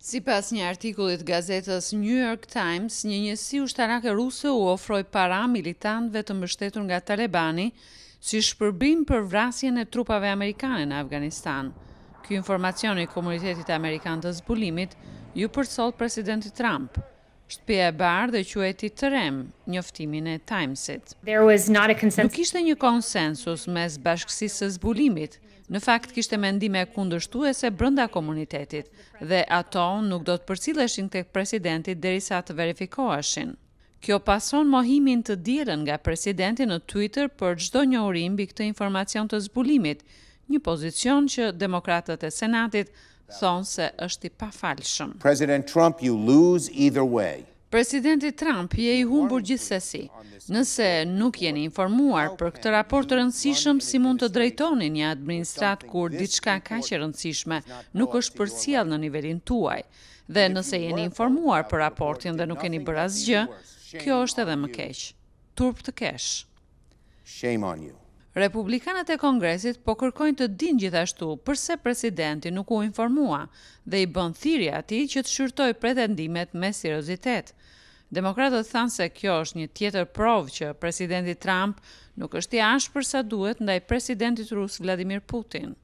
Si pas një artikullit gazetës New York Times, një njësi ushtarake ruse u ofroj para militantve të mbështetur nga Talebani si shpërbim për vrasjen e trupave Amerikane në Afganistan. Kjo informacioni Komunitetit Amerikan të zbulimit ju përsol presidenti Trump. Shtëpia e bardhë e quajti Trem, njoftimin e Timesit. There was not a consensus. Nuk kishte një konsensus mes bashkisë së zbulimit. Në fakt kishte mendime kundërshtuese brenda komunitetit dhe ato nuk do të përcilleshin tek presidenti derisa të verifikoheshin. Kjo pason mohimin të dierën nga presidenti në Twitter për çdo njohuri mbi këtë informacion të zbulimit, një pozicion që demokratët e Senatit thonë se është i pafalshëm. President Trump, you lose either way. Presidenti Trump je i humbur gjithsesi. Nëse nuk jeni informuar për këtë raport të rëndësishëm si mund të drejtoni një administrat kur diçka ka që rëndësishme nuk është për siel në nivelin tuaj. Dhe nëse jeni informuar për raportin dhe nuk jeni bërë asgjë, kjo është edhe më keq. Turp të kesh. Shame on you. Republikanët e Kongresit po kërkojnë të din gjithashtu përse presidenti nuk u informua dhe i bën thiri ati që të shyrtoj pretendimet me seriozitet. Demokratët thanë se kjo është një tjetër provë që presidenti Trump nuk është i ashë përsa duhet ndaj presidentit rusë Vladimir Putin.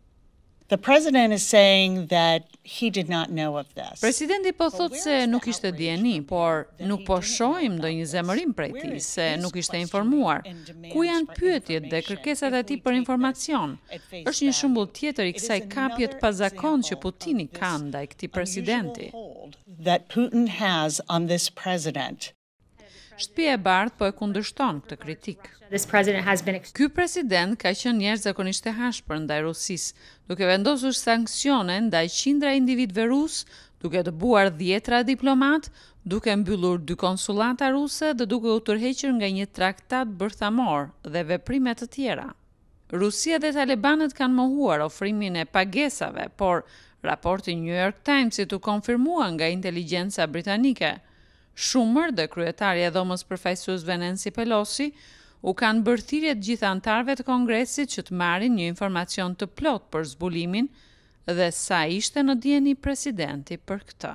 The president is saying that he did not know of this. Presidenti po thot se nuk ishte djeni, por nuk po shohim ndonjë zemërim prej tij se nuk ishte informuar. Ku janë pyetjet dhe kërkesat e tij për informacion? Është një shembull tjetër i kësaj kapje të pazakont që Putini ka ndaj këtij presidenti. That Putin has on this president. Shtëpia e bardhë po e kundërshton këtë kritikë. Ky president ka qenë njerëz zakonisht e hash ndaj Rusis, duke vendosur sanksione ndaj qindra individve rusë, duke të buar djetra diplomat, duke mbyllur dy konsulata ruse dhe duke u tërhequr nga një traktat bërthamor dhe veprimet të tjera. Rusia dhe Talibanët kanë mohuar ofrimin e pagesave, por raporti New York Times i të konfirmua nga inteligenca britanike, shumër dhe kryetari e dhomës përfajsus Venensi Pelosi u kanë bërthirjet gjithë antarve të kongresit që të marin një informacion të plot për zbulimin dhe sa ishte në djeni presidenti për këta.